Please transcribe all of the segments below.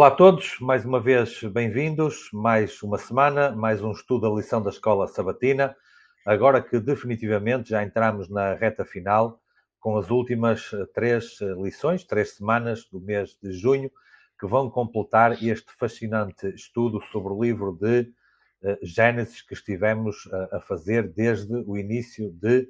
Olá a todos, mais uma vez bem-vindos. Mais uma semana, mais um estudo da lição da escola sabatina. Agora que definitivamente já entramos na reta final com as últimas eh, três eh, lições, três semanas do mês de junho, que vão completar este fascinante estudo sobre o livro de eh, Gênesis que estivemos a fazer desde o início de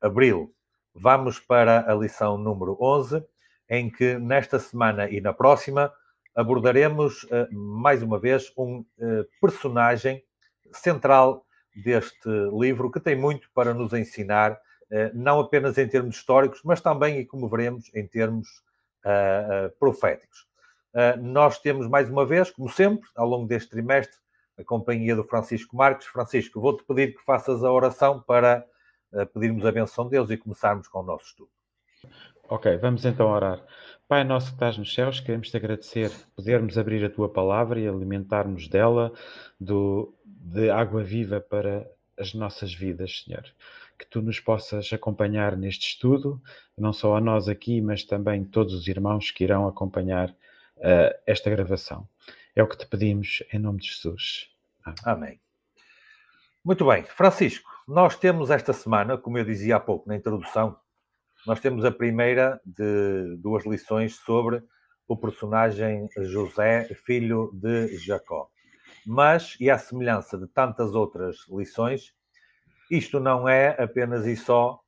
abril. Vamos para a lição número 11, em que nesta semana e na próxima abordaremos eh, mais uma vez um eh, personagem central deste livro que tem muito para nos ensinar, eh, não apenas em termos históricos, mas também, e como veremos, em termos proféticos. Nós temos mais uma vez, como sempre, ao longo deste trimestre, a companhia do Francisco Marques. Francisco, vou-te pedir que faças a oração para pedirmos a benção de Deus e começarmos com o nosso estudo. Ok, vamos então orar. Pai nosso que estás nos céus, queremos te agradecer podermos abrir a tua palavra e alimentarmos dela do, de água viva para as nossas vidas, Senhor. Que tu nos possas acompanhar neste estudo, não só a nós aqui, mas também todos os irmãos que irão acompanhar uh, esta gravação. É o que te pedimos em nome de Jesus. Amém. Amém. Muito bem, Francisco, nós temos esta semana, como eu dizia há pouco na introdução, nós temos a primeira de duas lições sobre o personagem José, filho de Jacó. Mas, e à semelhança de tantas outras lições, isto não é apenas e só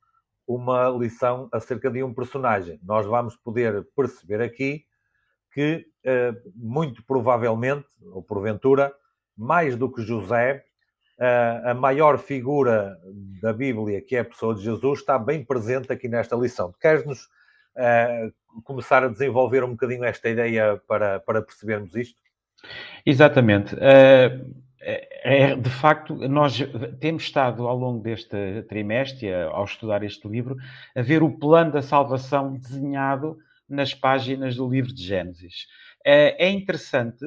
uma lição acerca de um personagem. Nós vamos poder perceber aqui que, eh, muito provavelmente, ou porventura, mais do que José, a, maior figura da Bíblia, que é a pessoa de Jesus, está bem presente aqui nesta lição. Queres-nos uh, começar a desenvolver um bocadinho esta ideia para, para percebermos isto? Exatamente. Uh, é, de facto, nós temos estado ao longo deste trimestre, ao estudar este livro, a ver o plano da salvação desenhado nas páginas do livro de Gênesis. Eh, é interessante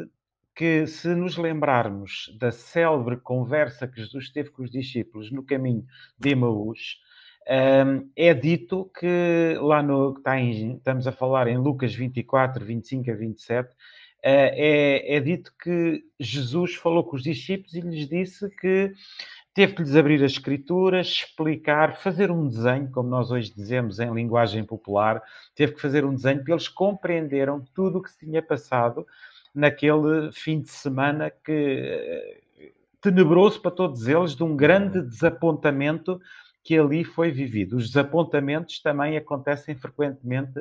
que, se nos lembrarmos da célebre conversa que Jesus teve com os discípulos no caminho de Emaús, hum, é dito que lá no que está em, estamos a falar em Lucas 24, 25 a 27, eh, é, é dito que Jesus falou com os discípulos e lhes disse que teve que lhes abrir as escrituras, explicar, fazer um desenho, como nós hoje dizemos em linguagem popular, teve que fazer um desenho porque eles compreenderam tudo o que se tinha passado naquele fim de semana que eh, tenebroso para todos eles, de um grande desapontamento que ali foi vivido. Os desapontamentos também acontecem frequentemente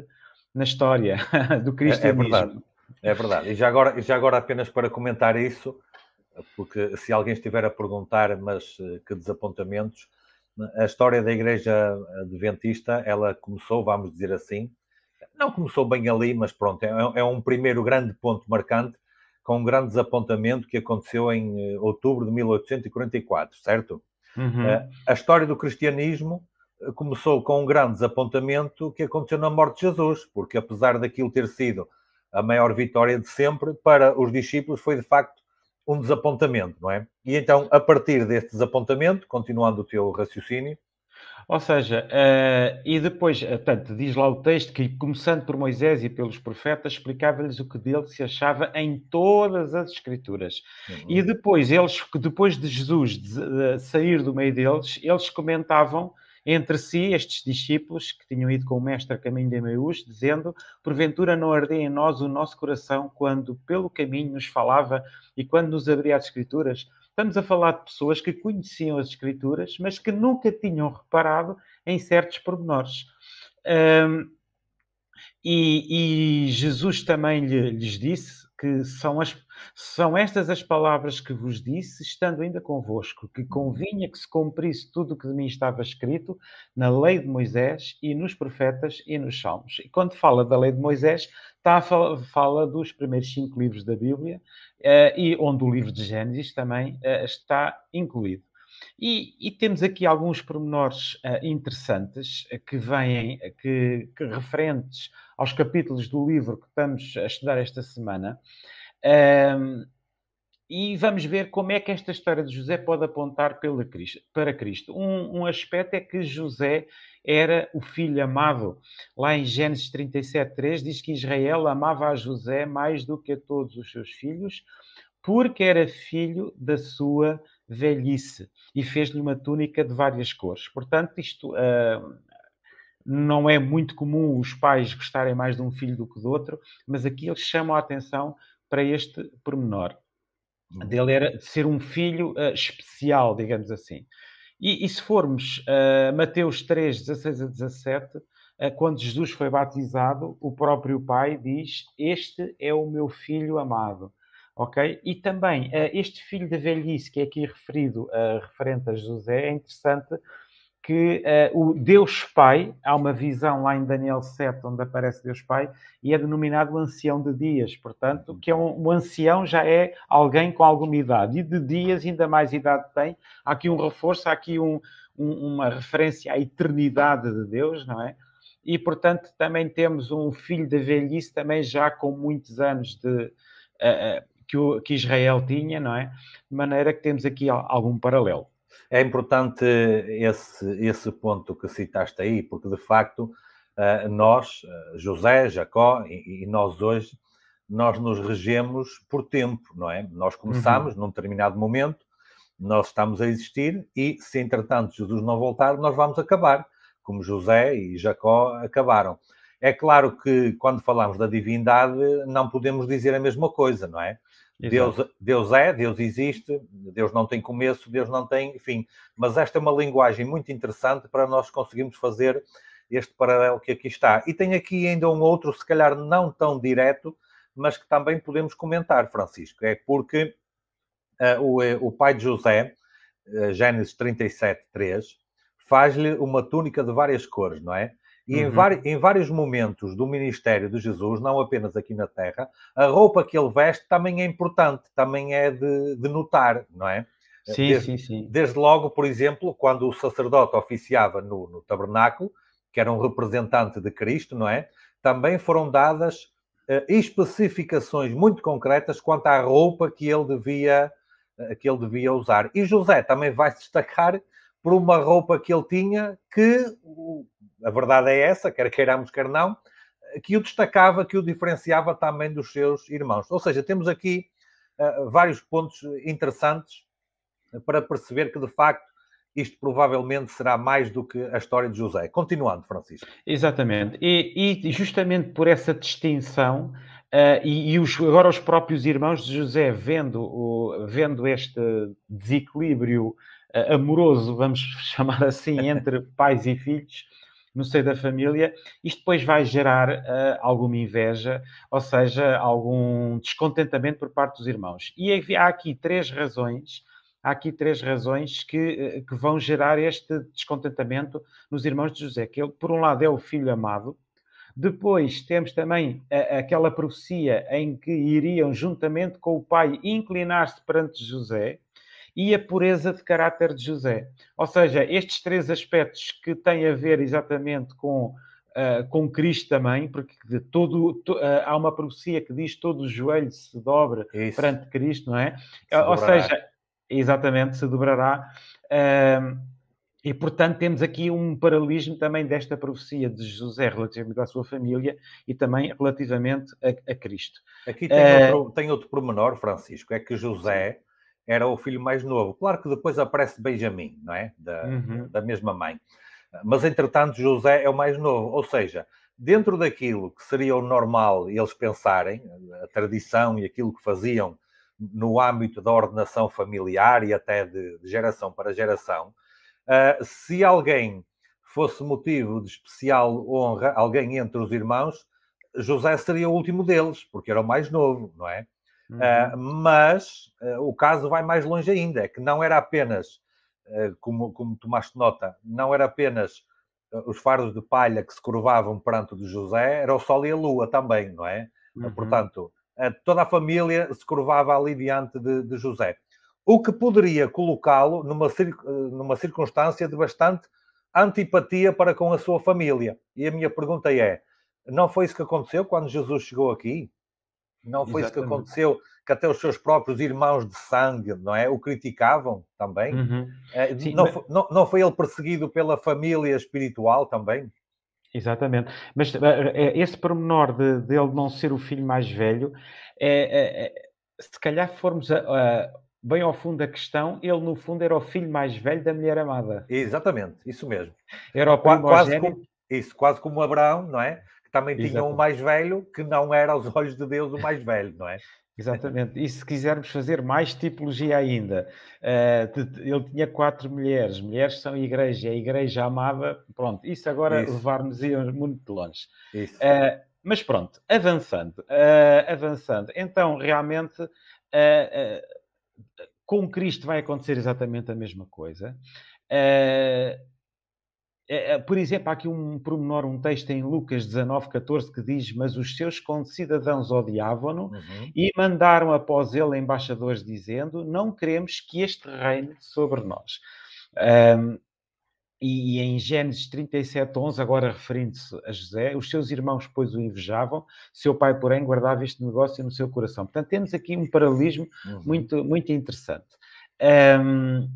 na história do cristianismo. É, é verdade, é verdade. E já agora, já agora apenas para comentar isso, porque se alguém estiver a perguntar, mas eh, que desapontamentos, a história da Igreja Adventista, ela começou, vamos dizer assim, não começou bem ali, mas pronto, é, é um primeiro grande ponto marcante com um grande desapontamento que aconteceu em eh, outubro de 1844, certo? Uhum. Eh, a história do cristianismo eh, começou com um grande desapontamento que aconteceu na morte de Jesus, porque apesar daquilo ter sido a maior vitória de sempre, para os discípulos foi de facto um desapontamento, não é? E então, a partir deste desapontamento, continuando o teu raciocínio, ou seja, uh, e depois, eh, portanto, diz lá o texto que, começando por Moisés e pelos profetas, explicava-lhes o que dele se achava em todas as Escrituras. Uhum. E depois, eles, depois de Jesus eh, sair do meio deles, eles comentavam entre si estes discípulos que tinham ido com o mestre a caminho de Emaús, dizendo: Porventura não ardia em nós o nosso coração quando pelo caminho nos falava e quando nos abria as Escrituras? Estamos a falar de pessoas que conheciam as escrituras, mas que nunca tinham reparado em certos pormenores. Um, e, e, Jesus também lhe, lhes disse que são as são estas as palavras que vos disse, estando ainda convosco, que uhum. convinha que se cumprisse tudo o que de mim estava escrito na lei de Moisés e nos profetas e nos salmos. E quando fala da lei de Moisés, está fala, fala dos primeiros cinco livros da Bíblia uh, e onde o livro de Gênesis também uh, está incluído. E, e, temos aqui alguns pormenores uh, interessantes que vêm, que, que referentes aos capítulos do livro que estamos a estudar esta semana, um, e vamos ver como é que esta história de José pode apontar Cristo, para Cristo. Um, um, aspecto é que José era o filho amado. Lá em Gênesis 3, diz que Israel amava a José mais do que a todos os seus filhos, porque era filho da sua velhice e fez-lhe uma túnica de várias cores. Portanto, isto uh, não é muito comum os pais gostarem mais de um filho do que do outro, mas aqui eles chamam a atenção para este pormenor. Uhum. Dele era de ser um filho uh, especial, digamos assim. E, e se formos eh, a uh, Mateus 3, 16 a 17, uh, quando Jesus foi batizado, o próprio Pai diz: Este é o meu filho amado. Ok? E também, eh, este filho da velhice que é aqui referido, referente a José, é interessante que uh, o Deus Pai, há uma visão lá em Daniel 7 onde aparece Deus Pai, e é denominado o ancião de dias, portanto, que é um, um ancião já é alguém com alguma idade, e de dias ainda mais idade tem, há aqui um reforço, há aqui um, um, uma referência à eternidade de Deus, não é? E, portanto, também temos um filho da velhice, também já com muitos anos de... Uh, que, o, que Israel tinha, não é? De maneira que temos aqui algum paralelo. É importante esse, esse ponto que citaste aí, porque de facto eh, nós, eh, José, Jacó e, nós hoje, nós nos regemos por tempo, não é? Nós uhum. começamos uhum. num determinado momento, nós estamos a existir e se entretanto Jesus não voltar, nós vamos acabar, como José e Jacó acabaram. É claro que quando falamos da divindade não podemos dizer a mesma coisa, não é? Deus, Deus é, Deus existe, Deus não tem começo, Deus não tem fim. Mas esta é uma linguagem muito interessante para nós conseguirmos fazer este paralelo que aqui está. E tem aqui ainda um outro, se calhar não tão direto, mas que também podemos comentar, Francisco. É porque uh, o, eh, o, pai de José, uh, Gênesis 37, 3, faz-lhe uma túnica de várias cores, não é? E uhum. em, vários, em, vários momentos do ministério de Jesus, não apenas aqui na Terra, a roupa que ele veste também é importante, também é de, de notar, não é? Sim, desde, sim, sim. Desde logo, por exemplo, quando o sacerdote oficiava no, no, tabernáculo, que era um representante de Cristo, não é? Também foram dadas eh, especificações muito concretas quanto à roupa que ele devia eh, que ele devia usar. E José também vai se destacar por uma roupa que ele tinha, que a verdade é essa, quer queiramos, quer não, que o destacava, que o diferenciava também dos seus irmãos. Ou seja, temos aqui uh, vários pontos interessantes para perceber que, de facto, isto provavelmente será mais do que a história de José. Continuando, Francisco. Exatamente. E, e justamente por essa distinção, uh, e, e os, agora os próprios irmãos de José, vendo, o, vendo este desequilíbrio amoroso, vamos chamar assim, entre pais e filhos, no seio da família, isto depois vai gerar uh, alguma inveja, ou seja, algum descontentamento por parte dos irmãos. E é há aqui três razões, há aqui três razões que, eh, que vão gerar este descontentamento nos irmãos de José, que ele, por um lado é o filho amado, depois temos também a, eh, aquela profecia em que iriam juntamente com o pai inclinar-se perante José, e a pureza de caráter de José. Ou seja, estes três aspectos que têm a ver exatamente com, uh, com Cristo também, porque todo, to, uh, há uma profecia que diz todo o joelho se dobra Isso. perante Cristo, não é? Se Ou seja, exatamente, se dobrará. Uh, e, portanto, temos aqui um paralelismo também desta profecia de José relativamente à sua família e também relativamente a, a Cristo. Aqui tem, uh, outro, tem outro pormenor, Francisco, é que José, era o filho mais novo. Claro que depois aparece Benjamin, não é? Da, uhum. da mesma mãe. Mas, entretanto, José é o mais novo. Ou seja, dentro daquilo que seria o normal eles pensarem, a tradição e aquilo que faziam no âmbito da ordenação familiar e até de, de geração para geração, uh, se alguém fosse motivo de especial honra, alguém entre os irmãos, José seria o último deles, porque era o mais novo, não é? Eh, uhum. Uh, mas uh, o caso vai mais longe ainda, é que não era apenas, uh, como, como tomaste nota, não era apenas os fardos de palha que se curvavam perante o de José, era o sol e a lua também, não é? Uhum. Portanto, toda a família se curvava ali diante de, de José. O que poderia colocá-lo numa, cir numa circunstância de bastante antipatia para com a sua família. E a minha pergunta é: não foi isso que aconteceu quando Jesus chegou aqui? Não foi isso que aconteceu, que até os seus próprios irmãos de sangue, não é? O criticavam também. Uhum. Eh, Sim, não, mas... não, não foi ele perseguido pela família espiritual também? Exatamente. Mas eh, eh, esse pormenor de, dele não ser o filho mais velho, é, é, é se calhar formos a, a, bem ao fundo da questão, ele no fundo era o filho mais velho da mulher amada. Exatamente, isso mesmo. Era o Qu quase como, Isso, quase como Abraão, não é? também tinham o mais velho que não era aos olhos de Deus o mais velho, não é? Exatamente. E se quisermos fazer mais tipologia ainda, eh, ele tinha quatro mulheres. Mulheres são igreja, é a igreja amava. Pronto, isso agora levar-nos muito longe. Isso. Eh, mas pronto, avançando, eh, avançando. Então, realmente, com Cristo vai acontecer exatamente a mesma coisa. Uh, é, é, por exemplo, há aqui um promenor, um texto em Lucas 19, 14 que diz: Mas os seus concidadãos odiavam-no uhum. e mandaram após ele embaixadores, dizendo: Não queremos que este reine sobre nós. Um, e, e, em Gênesis 37, 11, agora referindo-se a José, os seus irmãos, pois, o invejavam, seu pai, porém, guardava este negócio no seu coração. Portanto, temos aqui um paralelismo uhum. muito, muito interessante. Um,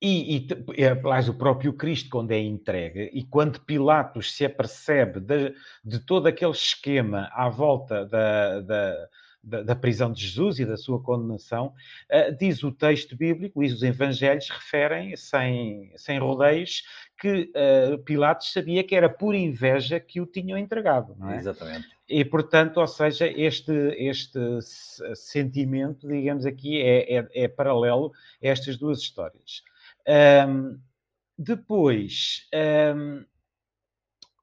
e, e é, aliás, o próprio Cristo, quando é entregue, e quando Pilatos se apercebe de, de todo aquele esquema à volta da, da da, prisão de Jesus e da sua condenação, eh, diz o texto bíblico e os evangelhos referem, sem, sem rodeios, que eh, Pilatos sabia que era por inveja que o tinham entregado. Não é? Exatamente. E, portanto, ou seja, este, este sentimento, digamos aqui, é, é, é paralelo a estas duas histórias. Um, depois, um,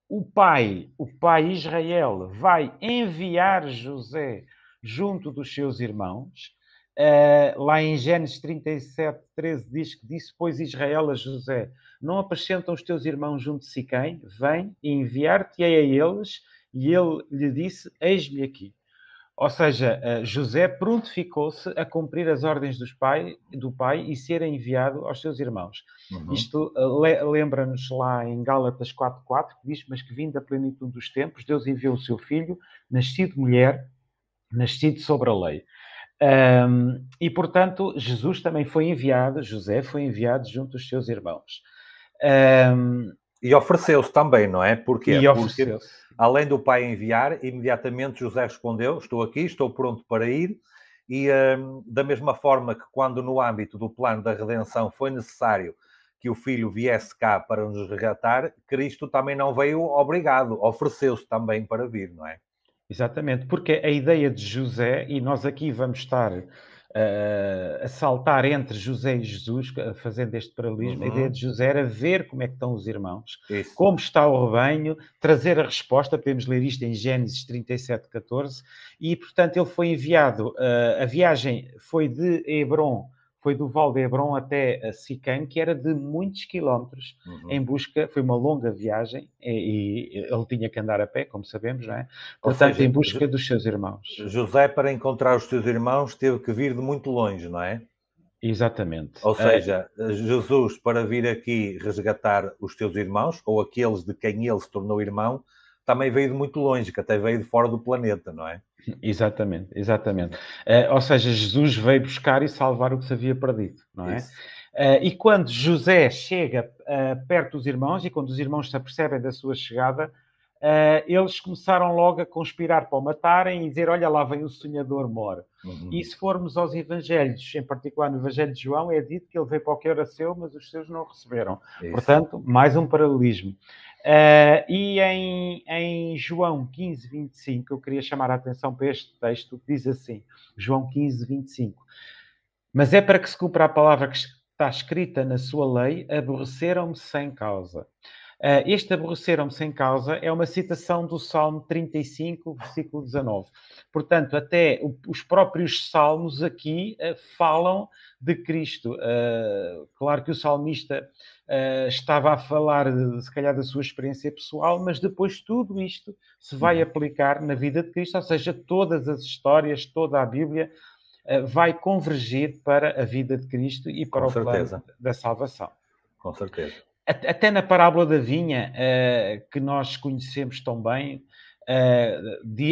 o pai, o pai Israel, vai enviar José junto dos seus irmãos. Uh, lá em Gênesis 37, 13, diz que disse, pois, Israel a José, não apresentam os teus irmãos junto de Siquém, vem, enviar-te-ei a eles, e ele lhe disse, eis-me aqui. Ou seja, eh, José prontificou-se a cumprir as ordens dos pai, do pai e ser enviado aos seus irmãos. Uhum. Isto eh, le, lembra-nos lá em Gálatas 4.4, que diz, mas que vindo da plenitude dos tempos, Deus enviou o seu filho, nascido mulher, nascido sobre a lei. Um, e, portanto, Jesus também foi enviado, José foi enviado junto aos seus irmãos. Um, e ofereceu-se também, não é? Porque, E Além do pai enviar, imediatamente José respondeu: Estou aqui, estou pronto para ir. E hum, da mesma forma que, quando no âmbito do plano da redenção foi necessário que o filho viesse cá para nos resgatar, Cristo também não veio obrigado, ofereceu-se também para vir, não é? Exatamente, porque a ideia de José, e nós aqui vamos estar uh, a saltar entre José e Jesus, fazendo este paralelismo. Uhum. A ideia uhum. de José era ver como é que estão os irmãos, Isso. como está o rebanho, trazer a resposta. Podemos ler isto em Gênesis 37, 14. E, portanto, ele foi enviado. Uh, a viagem foi de Hebron foi do Val de Hebron até a Sican, que era de muitos quilómetros, uhum. em busca, foi uma longa viagem, e, e, ele tinha que andar a pé, como sabemos, não é? Portanto, seja, em busca dos seus irmãos. José, para encontrar os seus irmãos, teve que vir de muito longe, não é? Exatamente. Ou ah, seja, é... Jesus, para vir aqui resgatar os teus irmãos, ou aqueles de quem ele se tornou irmão, também veio de muito longe, que até veio de fora do planeta, não é? Exatamente, exatamente. Uh, ou seja, Jesus veio buscar e salvar o que se havia perdido, não é? Uh, e quando José chega uh, perto dos irmãos e quando os irmãos se apercebem da sua chegada, eles começaram logo a conspirar para o matarem e dizer: Olha, lá vem o sonhador mora. Uhum. E se formos aos evangelhos, em particular no Evangelho de João, é dito que ele veio para o que era seu, mas os seus não receberam. Isso. Portanto, mais um paralelismo. Uh, e em, em, João 15, 25, eu queria chamar a atenção para este texto, que diz assim: João 15, 25. Mas é para que se cumpra a palavra que está escrita na sua lei: aborreceram-me sem causa. Uh, este aborreceram-me sem causa é uma citação do Salmo 35, versículo 19. Portanto, até o, os próprios salmos aqui uh, falam de Cristo. Uh, claro que o salmista estava a falar, de, se calhar, da sua experiência pessoal, mas depois tudo isto se vai uhum. aplicar na vida de Cristo, ou seja, todas as histórias, toda a Bíblia vai convergir para a vida de Cristo e para Com o certeza. plano da salvação. Com certeza até na parábola da vinha, eh, que nós conhecemos tão bem, eh,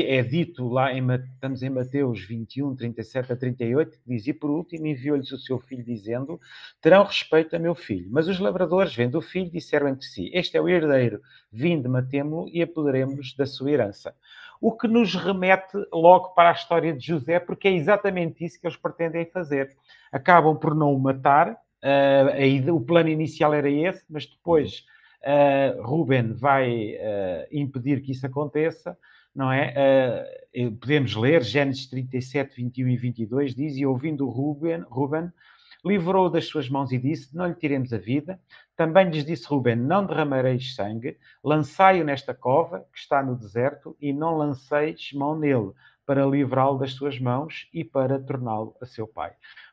é dito lá, em, estamos em Mateus 21, 37 a 38, que diz: E por último enviou-lhes o seu filho, dizendo: Terão respeito a meu filho. Mas os lavradores vendo o filho, disseram entre si: Este é o herdeiro, vinde, matemo-lo e apoderemos da sua herança. O que nos remete logo para a história de José, porque é exatamente isso que eles pretendem fazer. Acabam por não o matar, Uh, o plano inicial era esse, mas depois uh, Ruben vai uh, impedir que isso aconteça, não é? podemos ler Gênesis 37, 21 e 22, diz, e ouvindo Ruben, Ruben livrou-o das suas mãos e disse, não lhe tiremos a vida. Também lhes disse Ruben, não derramareis sangue, lançai-o nesta cova que está no deserto e não lanceis mão nele, para livrá-lo das suas mãos e para torná-lo a seu pai.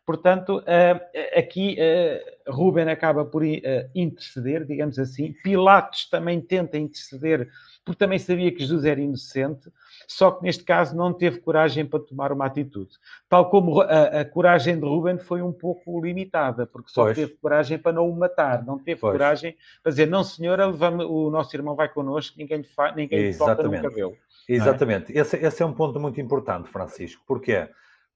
Portanto, eh, eh, aqui eh, Ruben acaba por interceder, digamos assim. Pilatos também tenta interceder, porque também sabia que Jesus era inocente, só que neste caso não teve coragem para tomar uma atitude. Tal como a, a coragem de Ruben foi um pouco limitada, porque só pois. teve coragem para não o matar, não teve pois. coragem para dizer: não, senhora, levamos, o nosso irmão vai connosco, ninguém lhe, fa, ninguém lhe toca no cabelo. É? Exatamente. É? Esse, esse, é um ponto muito importante, Francisco, porque é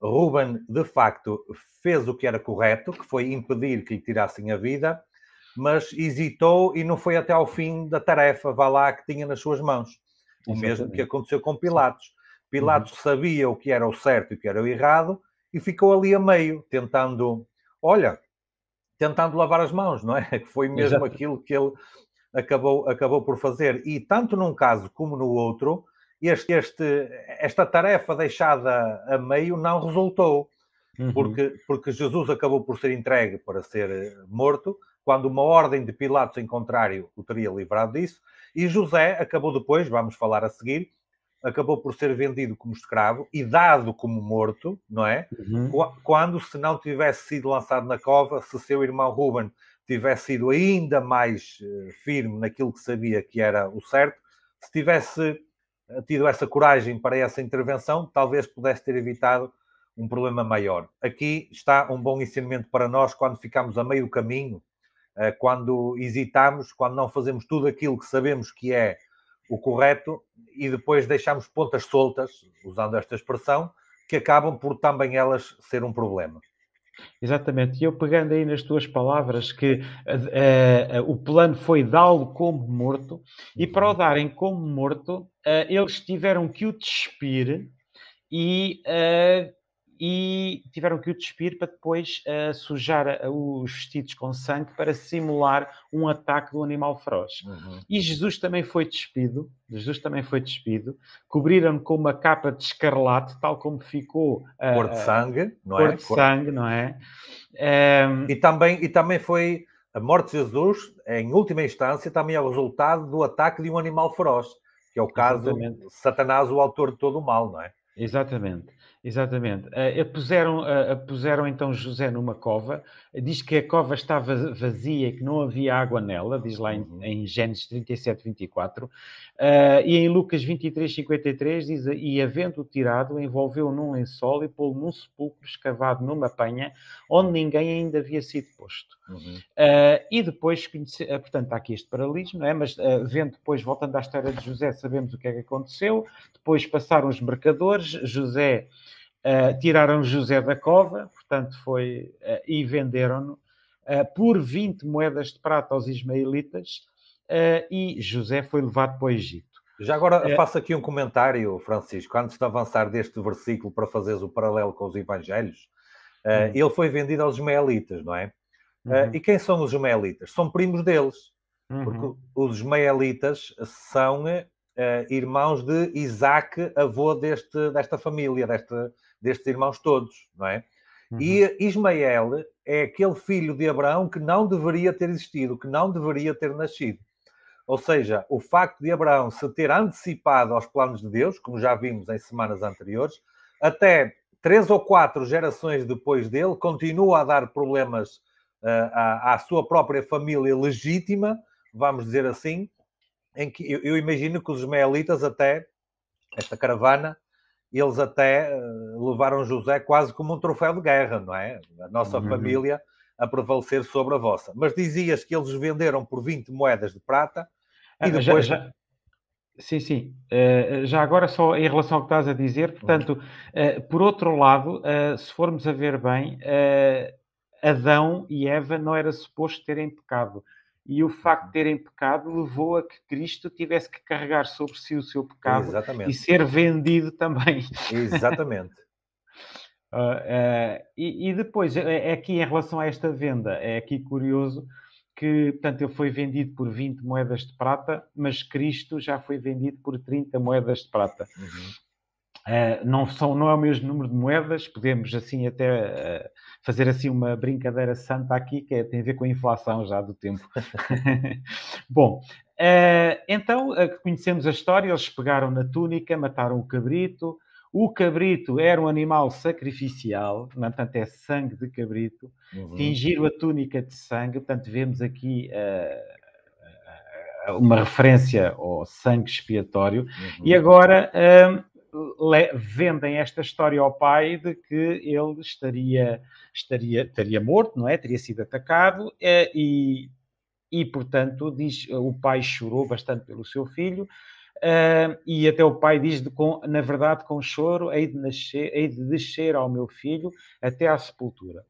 Ruben, de facto, fez o que era correto, que foi impedir que lhe tirassem a vida, mas hesitou e não foi até ao fim da tarefa, vá lá, que tinha nas suas mãos. O mesmo que aconteceu com Pilatos. Pilatos uhum. sabia o que era o certo e o que era o errado e ficou ali a meio, tentando, olha, tentando lavar as mãos, não é? Que foi mesmo Exato. aquilo que ele acabou, acabou por fazer. E tanto num caso como no outro, este, este, esta tarefa deixada a meio não resultou, uhum. porque, porque Jesus acabou por ser entregue para ser eh, morto, quando uma ordem de Pilatos em contrário o teria livrado disso, e José acabou depois, vamos falar a seguir, acabou por ser vendido como escravo e dado como morto, não é? Uhum. Quando, se não tivesse sido lançado na cova, se seu irmão Ruben tivesse sido ainda mais eh, firme naquilo que sabia que era o certo, se tivesse eh, tido essa coragem para essa intervenção, talvez pudesse ter evitado um problema maior. Aqui está um bom ensinamento para nós quando ficamos a meio caminho, eh, quando hesitamos, quando não fazemos tudo aquilo que sabemos que é o correto e depois deixamos pontas soltas, usando esta expressão, que acabam por também elas ser um problema. Exatamente, e eu pegando aí nas tuas palavras que uh, uh, o plano foi dá-lo como morto, e para o uhum. darem como morto, uh, eles tiveram que o despir e e tiveram que o despir para depois uh, sujar eh, os vestidos com sangue para simular um ataque do animal feroz. Uhum. E Jesus também foi despido, Jesus também foi despido, cobriram-no com uma capa de escarlate, tal como ficou... Uh, cor de sangue, não cor é? De cor de sangue, não é? Um... E, ehm, também, e também foi... A morte de Jesus, em última instância, também é o resultado do ataque de um animal feroz, que é o caso de Satanás, o autor de todo o mal, não é? Exatamente, exatamente. Uh, puseram, uh, puseram então José numa cova, diz que a cova estava vazia e que não havia água nela, diz lá em, uhum. em Gênesis 37, 24, uh, e em Lucas 23, 53 diz, e havendo tirado, envolveu num lençol e pô-lo num sepulcro escavado numa penha onde ninguém ainda havia sido posto. Uhum. Uh, e depois, conhece... Eh, portanto, há aqui este paralelismo, não é? Mas uh, vendo depois, voltando à história de José, sabemos o que é que aconteceu. Depois passaram os mercadores, José, uh, tiraram José da cova, portanto, foi, e venderam-no por 20 moedas de prata aos ismaelitas. e José foi levado para o Egito. Já agora faço aqui um comentário, Francisco, antes de avançar deste versículo para fazeres o paralelo com os evangelhos. Uhum. Ele foi vendido aos ismaelitas, não é? Eh, uhum. Uh, e quem são os ismaelitas? São primos deles, uhum. porque os ismaelitas são uh, irmãos de Isaac, avô deste, desta família, deste, destes irmãos todos, não é? Uhum. E Ismael é aquele filho de Abraão que não deveria ter existido, que não deveria ter nascido. Ou seja, o facto de Abraão se ter antecipado aos planos de Deus, como já vimos em semanas anteriores, até três ou quatro gerações depois dele, continua a dar problemas à, à, sua própria família legítima, vamos dizer assim, em que eu, eu imagino que os ismaelitas até, esta caravana, eles até uh, levaram José quase como um troféu de guerra, não é? A nossa uhum. família a prevalecer sobre a vossa. Mas dizias que eles venderam por 20 moedas de prata e ah, depois... Já, já... Sim, sim. Eh, já agora, só em relação ao que estás a dizer, uhum. portanto, eh, por outro lado, se formos a ver bem, Adão e Eva não era suposto terem pecado. E o facto de uhum. terem pecado levou a que Cristo tivesse que carregar sobre si o seu pecado Exatamente. e ser vendido também. Exatamente. uh, uh, e, e, depois, é, é aqui em relação a esta venda, é aqui curioso que, portanto, ele foi vendido por 20 moedas de prata, mas Cristo já foi vendido por 30 moedas de prata. Uhum. Uh, não, são, não é o mesmo número de moedas, podemos assim até uh, fazer assim uma brincadeira santa aqui, que é, tem a ver com a inflação já do tempo. Bom, uh, então conhecemos a história, eles pegaram na túnica, mataram o cabrito, o cabrito era um animal sacrificial, portanto é sangue de cabrito, uhum. tingiram a túnica de sangue, portanto vemos aqui uma referência ao sangue expiatório, uhum. e agora vendem esta história ao pai de que ele estaria, estaria, estaria morto, não é? Teria sido atacado eh, e, e, portanto, diz, o pai chorou bastante pelo seu filho. Eh, e até o pai diz, de, com, na verdade, com choro, hei de, nascer, hei de descer ao meu filho até à sepultura.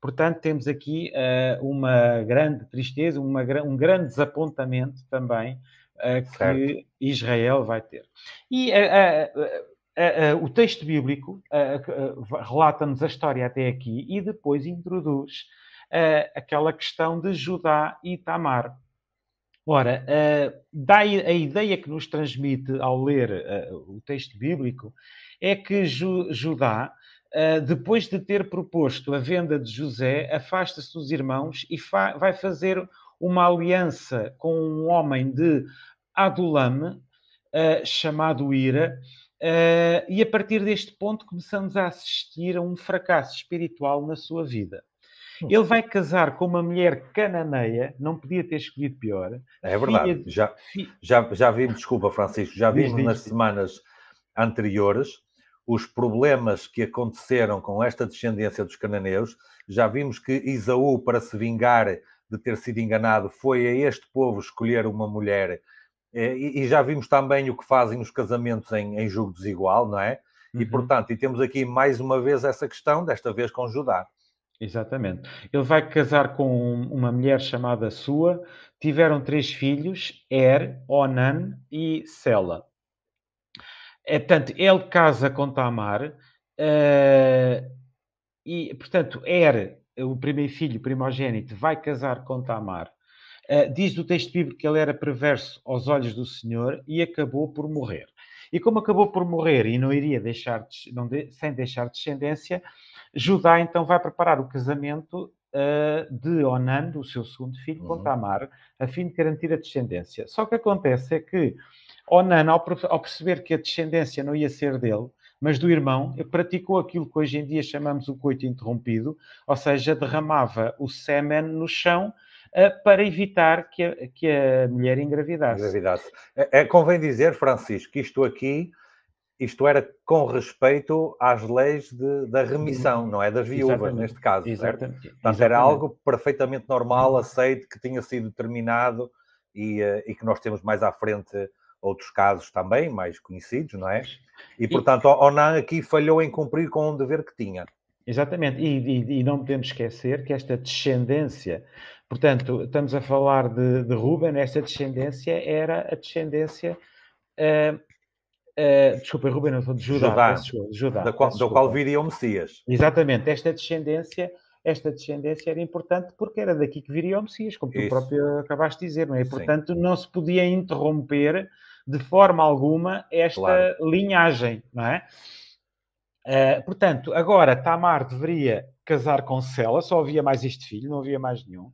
Portanto, temos aqui uh, uma grande tristeza, uma, um grande desapontamento também que certo. Israel vai ter. E o texto bíblico relata-nos a história até aqui e depois introduz aquela questão de Judá e Tamar. Ora, dá a ideia que nos transmite ao ler o texto bíblico é que Judá, depois de ter proposto a venda de José, afasta-se dos irmãos e vai fazer uma aliança com um homem de Adulam, uh, chamado Ira, uh, e a partir deste ponto começamos a assistir a um fracasso espiritual na sua vida. Hum. Ele vai casar com uma mulher cananeia, não podia ter escolhido pior. É verdade, de... já, já, já vimos, desculpa Francisco, já vimos nas semanas anteriores os problemas que aconteceram com esta descendência dos cananeus, já vimos que Isaú, para se vingar de ter sido enganado foi a este povo escolher uma mulher. Eh, e, já vimos também o que fazem os casamentos em, em jogo desigual, não é? Uhum. E portanto, e temos aqui mais uma vez essa questão, desta vez com Judá. Exatamente. Ele vai casar com uma mulher chamada Sua. Tiveram três filhos, Er, Onan e Sela. É, portanto, ele casa com Tamar. Uh, e, portanto, Er eh, o primeiro filho, primogênito, vai casar com Tamar. Uh, diz do texto bíblico que ele era perverso aos olhos do Senhor e acabou por morrer. E como acabou por morrer e não iria deixar, não de, sem deixar descendência, Judá então vai preparar o casamento uh, de Onan, o seu segundo filho, uhum. com Tamar, a fim de garantir a descendência. Só que acontece é que Onan, ao, ao perceber que a descendência não ia ser dele, mas do irmão, praticou aquilo que hoje em dia chamamos o coito interrompido, ou seja, derramava o sêmen no chão eh, para evitar que a, que a mulher engravidasse. engravidasse. É, é, convém dizer, Francisco, que isto aqui, isto era com respeito às leis de, da remissão, não é? Das viúvas, Exatamente. neste caso, Exatamente. certo? Portanto, Exatamente. era algo perfeitamente normal, aceito, que tinha sido determinado e, eh, e que nós temos mais à frente outros casos também mais conhecidos, não é? E, portanto, a ONAN aqui falhou em cumprir com o dever que tinha. Exatamente, e, e, e não podemos esquecer que esta descendência, portanto, estamos a falar de, de Ruben, esta descendência era a descendência. Uh, uh, desculpa, Ruben, não estou de Judá. Judá, desculpa, Judá da qual, do qual viria o Messias. Exatamente, esta descendência esta descendência era importante porque era daqui que viria o Messias, como tu próprio acabaste de dizer, não é? Portanto, Sim. não se podia interromper de forma alguma esta claro. linhagem, não é? Uh, portanto, agora Tamar deveria casar com Sela, só havia mais este filho, não havia mais nenhum.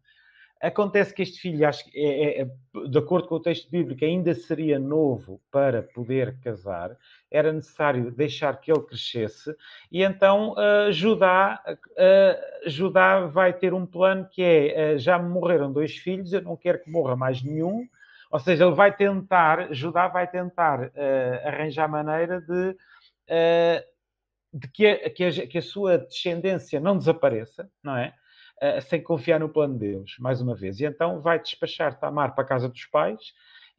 Acontece que este filho, acho, é, é, é, de acordo com o texto bíblico, ainda seria novo para poder casar, era necessário deixar que ele crescesse, e então uh, Judá, uh, Judá vai ter um plano que é: uh, já morreram dois filhos, eu não quero que morra mais nenhum, ou seja, ele vai tentar, Judá vai tentar uh, arranjar maneira de, uh, de que, a, que, a, que, a, sua descendência não desapareça, não é? Uh, sem confiar no plano de Deus, mais uma vez. E então vai despachar Tamar para a casa dos pais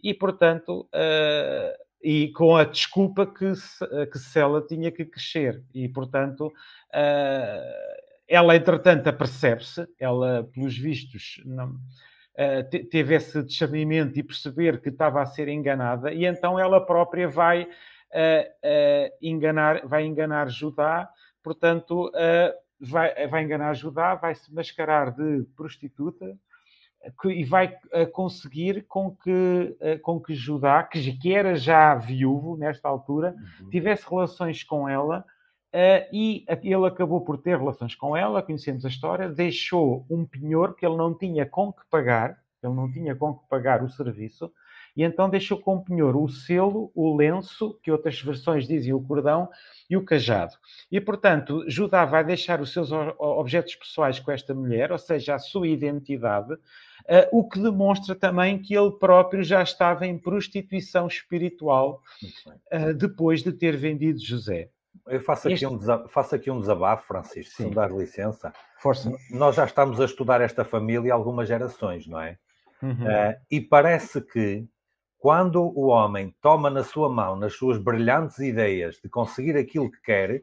e, portanto, e com a desculpa que, que Sela tinha que crescer. E, portanto, ela, entretanto, apercebe-se, ela, pelos vistos, não, eh, teve esse discernimento e perceber que estava a ser enganada, e então ela própria vai, uh, enganar, vai enganar Judá, portanto, vai, vai enganar Judá, vai se mascarar de prostituta, que, e vai uh, conseguir com que, uh, com que Judá, que, que era já viúvo nesta altura, uhum. tivesse relações com ela Uh, e ele acabou por ter relações com ela, conhecemos a história, deixou um penhor que ele não tinha com que pagar, ele não tinha com que pagar o serviço, e então deixou com o pinhor o selo, o lenço, que outras versões dizem o cordão, e o cajado. E, portanto, Judá vai deixar os seus objetos pessoais com esta mulher, ou seja, a sua identidade, uh, o que demonstra também que ele próprio já estava em prostituição espiritual uh, depois de ter vendido José. Eu faço, este... aqui um desab... faço aqui um desabafo, Francisco, se me dar licença. Força. Nós já estamos a estudar esta família algumas gerações, não é? Uhum. Uh, e parece que quando o homem toma na sua mão, nas suas brilhantes ideias de conseguir aquilo que quer,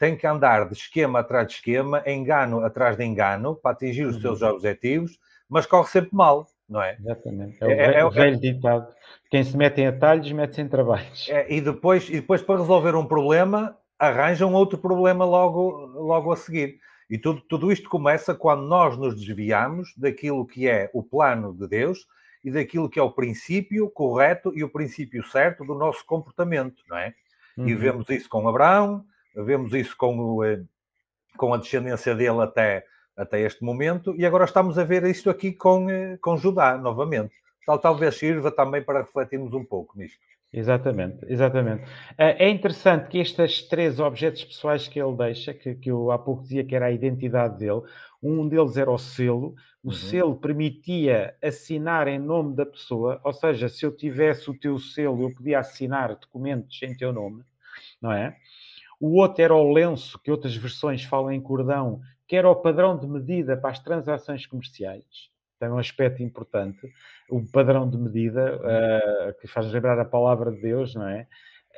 tem que andar de esquema atrás de esquema, engano atrás de engano, para atingir os uhum. seus objetivos, mas corre sempre mal, não é? Exatamente. É, é o é, velho, é, velho ditado. Quem se mete em atalhos, mete-se em trabalhos. É, e, depois, e depois, para resolver um problema, arranjam outro problema logo, logo a seguir. E tudo, tudo isto começa quando nós nos desviamos daquilo que é o plano de Deus e daquilo que é o princípio correto e o princípio certo do nosso comportamento, não é? Uhum. E vemos isso com Abraão, vemos isso com, o, eh, com a descendência dele até, até este momento, e agora estamos a ver isto aqui com, eh, com Judá novamente. Tal, talvez sirva também para refletirmos um pouco nisto. Exatamente, exatamente. Ah, é interessante que estes três objetos pessoais que ele deixa, que, que eu há pouco dizia que era a identidade dele, um deles era o selo, o uhum. selo permitia assinar em nome da pessoa, ou seja, se eu tivesse o teu selo, eu podia assinar documentos em teu nome, não é? O outro era o lenço, que outras versões falam em cordão, que era o padrão de medida para as transações comerciais tem um aspecto importante, o padrão de medida, uh, que faz lembrar a palavra de Deus, não é?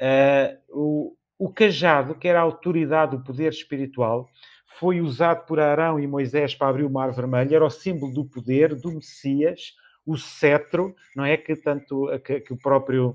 Uh, o, o cajado, que era a autoridade, o poder espiritual, foi usado por Arão e Moisés para abrir o mar vermelho, era o símbolo do poder, do Messias, o cetro, não é? Que tanto que, que o próprio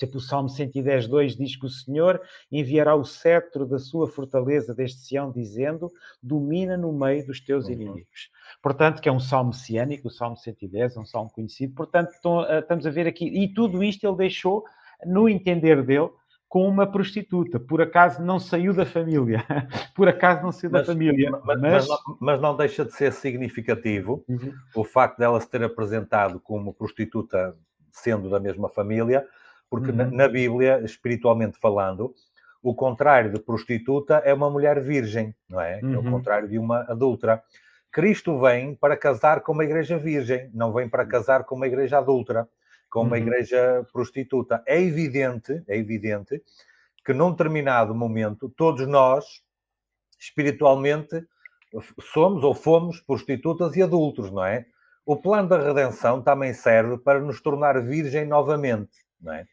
por exemplo, o Salmo 110, 2 diz que o Senhor enviará o cetro da sua fortaleza deste Sião, dizendo: domina no meio dos teus uhum. inimigos. Portanto, que é um salmo ciânico, o Salmo 110, é um salmo conhecido. Portanto, ah, estamos a ver aqui. E tudo isto ele deixou, no entender dele, com uma prostituta. Por acaso não saiu da família. Por acaso não saiu mas, da família. Mas, mas... Não, mas, não, deixa de ser significativo uhum. o facto dela se ter apresentado como prostituta, sendo da mesma família, porque uhum. na, na Bíblia, espiritualmente falando, o contrário de prostituta é uma mulher virgem, não é? Uhum. É o uhum. contrário de uma adulta. Cristo vem para casar com uma igreja virgem, não vem para casar com uma igreja adulta, com uma uhum. igreja prostituta. É evidente, é evidente que num determinado momento todos nós espiritualmente somos ou fomos prostitutas e adultos, não é? O plano da redenção também serve para nos tornar virgem novamente, não é?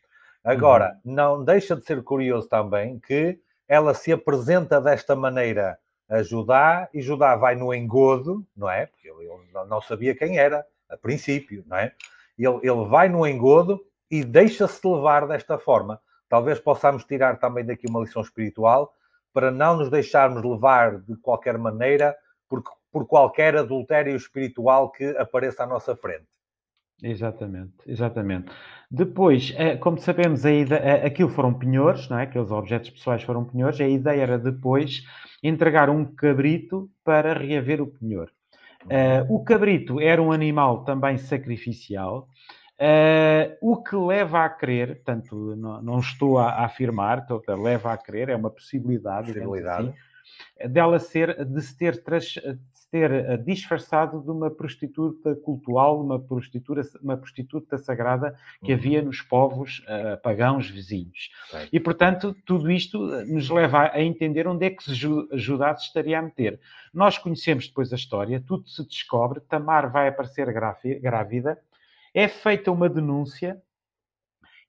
Agora, uhum. não deixa de ser curioso também que ela se apresenta desta maneira a Judá e Judá vai no engodo, não é? Porque ele, ele não sabia quem era a princípio, não é? Ele, ele vai no engodo e deixa-se levar desta forma. Talvez possamos tirar também daqui uma lição espiritual para não nos deixarmos levar de qualquer maneira por, por qualquer adultério espiritual que apareça à nossa frente. Exatamente, exatamente. Depois, eh, como sabemos, a ideia, eh, aquilo foram penhores, não é? Aqueles objetos pessoais foram penhores. A ideia era depois entregar um cabrito para reaver o penhor. Uhum. Eh, o cabrito era um animal também sacrificial, o que leva a crer, portanto, não, estou a, afirmar, estou, leva a crer, é uma possibilidade, possibilidade. Assim, dela ser, de se ter ser eh, disfarçado de uma prostituta cultural, uma prostituta, uma prostituta sagrada que uhum. havia nos povos uh, pagãos vizinhos. E, portanto, tudo isto eh, nos leva a entender onde é que Judá se estaria a meter. Nós conhecemos depois a história, tudo se descobre, Tamar vai aparecer grávida, é feita uma denúncia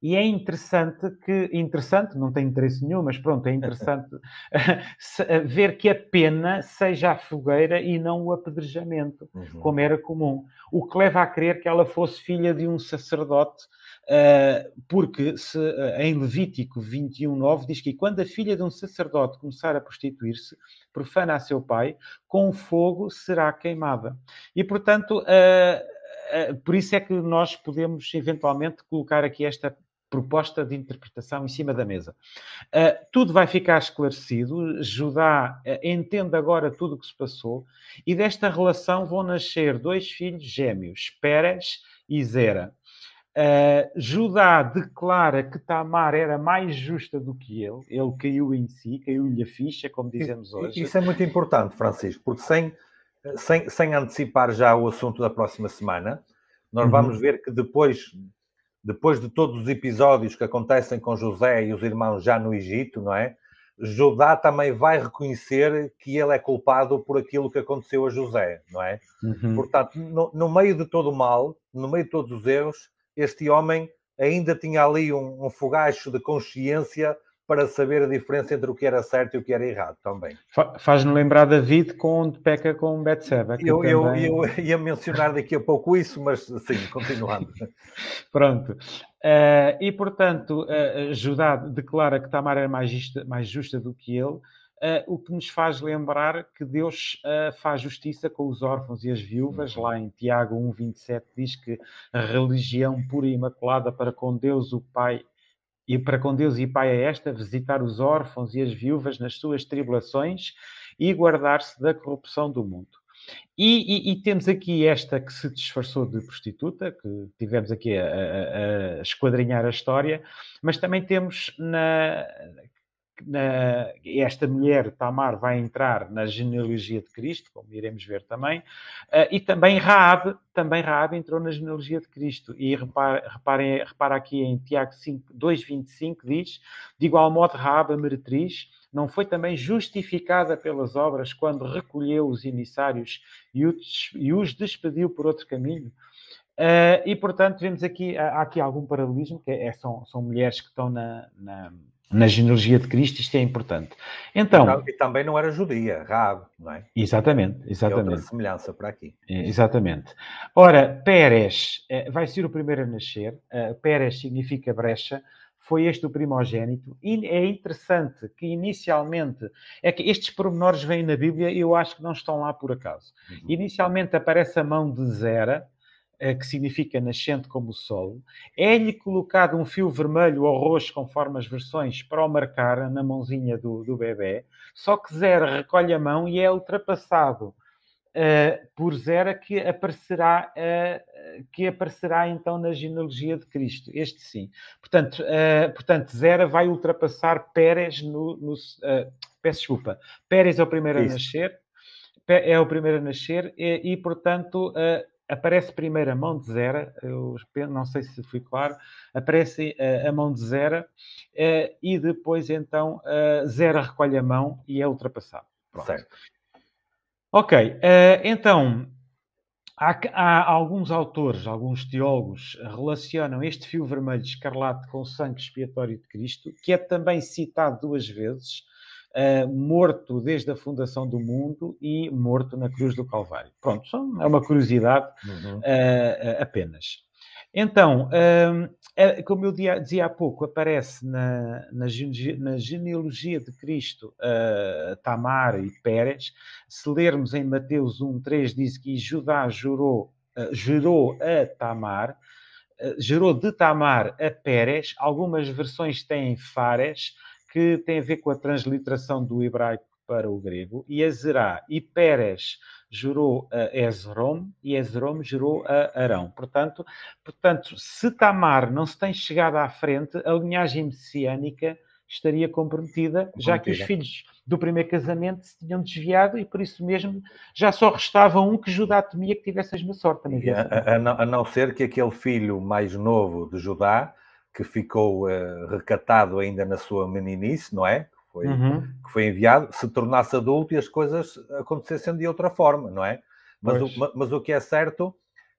e é interessante que, interessante, não tem interesse nenhum, mas pronto, é interessante eh, ver que a pena seja a fogueira e não o apedrejamento, uhum. como era comum. O que leva a crer que ela fosse filha de um sacerdote, eh, porque se, eh, em Levítico 21.9 diz que quando a filha de um sacerdote começar a prostituir-se, profana a seu pai, com fogo será queimada. E, portanto, por isso é que nós podemos eventualmente colocar aqui esta proposta de interpretação em cima da mesa. Uh, tudo vai ficar esclarecido. Judá uh, entende agora tudo o que se passou e desta relação vão nascer dois filhos gêmeos, Pérez e Zera. Uh, Judá declara que Tamar era mais justa do que ele, ele caiu em si, caiu-lhe a ficha, como dizemos isso, hoje. Isso é muito importante, Francisco, porque sem, sem, sem antecipar já o assunto da próxima semana, nós uhum. vamos ver que depois depois de todos os episódios que acontecem com José e os irmãos já no Egito, não é? Judá também vai reconhecer que ele é culpado por aquilo que aconteceu a José, não é? Uhum. Portanto, no, no, meio de todo o mal, no meio de todos os erros, este homem ainda tinha ali um, um fogacho de consciência para saber a diferença entre o que era certo e o que era errado também. Faz-me lembrar David com de Peca com Betseba. Eu, eu, também... eu, ia mencionar daqui a pouco isso, mas sim, continuando. Pronto. Uh, e, portanto, uh, Judá declara que Tamar é mais justa, mais justa do que ele, uh, o que nos faz lembrar que Deus faz justiça com os órfãos e as viúvas. Uhum. Lá em Tiago 1,27 diz que a religião pura e imaculada para com Deus, o Pai, e para com Deus e Pai a é esta, visitar os órfãos e as viúvas nas suas tribulações e guardar-se da corrupção do mundo. E, e, e, temos aqui esta que se disfarçou de prostituta, que tivemos aqui a, a, a esquadrinhar a história, mas também temos na, na, esta mulher, Tamar, vai entrar na genealogia de Cristo, como iremos ver também, uh, e também Raab, também Raab entrou na genealogia de Cristo. E repara, reparem, repara aqui em Tiago 2,25, diz, de igual modo Raab, a meretriz, não foi também justificada pelas obras quando recolheu os emissários e os despediu por outro caminho? Uh, e, portanto, vemos aqui, há aqui algum paralelismo, que é, são, são mulheres que estão na, na na genealogia de Cristo, isto é importante. Então, e também não era judia, Raab, não é? Exatamente, exatamente. outra semelhança para aqui. É, exatamente. Ora, Pérez eh, vai ser o primeiro a nascer. Eh, Pérez significa brecha. Foi este o primogênito. E é interessante que inicialmente é que estes pormenores vêm na Bíblia e eu acho que não estão lá por acaso. Uhum. Inicialmente aparece a mão de Zera, que significa nascente como o sol, é-lhe colocado um fio vermelho ou roxo, conforme as versões, para o marcar na mãozinha do, do bebê, só que Zera recolhe a mão e é ultrapassado uh, por Zera que aparecerá, uh, que aparecerá então na genealogia de Cristo. Este sim. Portanto, uh, portanto Zera vai ultrapassar Pérez no. no peço desculpa. Pérez é o primeiro Isso. a nascer, é o primeiro a nascer e, e portanto, uh, aparece primeiro a mão de Zera, eu não sei se fui claro, aparece eh, a mão de Zera eh, e depois então Zera recolhe a mão e é ultrapassado. Pronto. Certo. Ok, eh, então há, há, alguns autores, alguns teólogos relacionam este fio vermelho escarlate com o sangue expiatório de Cristo, que é também citado duas vezes uh, morto desde a fundação do mundo e morto na cruz do Calvário. Pronto, só é uma curiosidade uhum. uh, apenas. Então, uh, como eu dizia há pouco, aparece na, na, na genealogia de Cristo Tamar e Pérez. Se lermos em Mateus 1,3, diz que Judá jurou, gerou a Tamar gerou de Tamar a Pérez, algumas versões têm Fares, que tem a ver com a transliteração do hebraico para o grego, e Azerá e Pérez gerou a Ezrom e Ezrom gerou a Arão. Portanto, portanto, se Tamar não se tem chegado à frente, a linhagem messiânica estaria comprometida, comprometida, já que os filhos do primeiro casamento se tinham desviado e por isso mesmo já só restava um que Judá temia que tivesse a mesma sorte. A, a, a, não, a não ser que aquele filho mais novo de Judá que ficou uh, recatado ainda na sua meninice, não é? Que foi, uhum. que foi enviado, se tornasse adulto e as coisas acontecessem de outra forma, não é? Mas, o, mas o, que é certo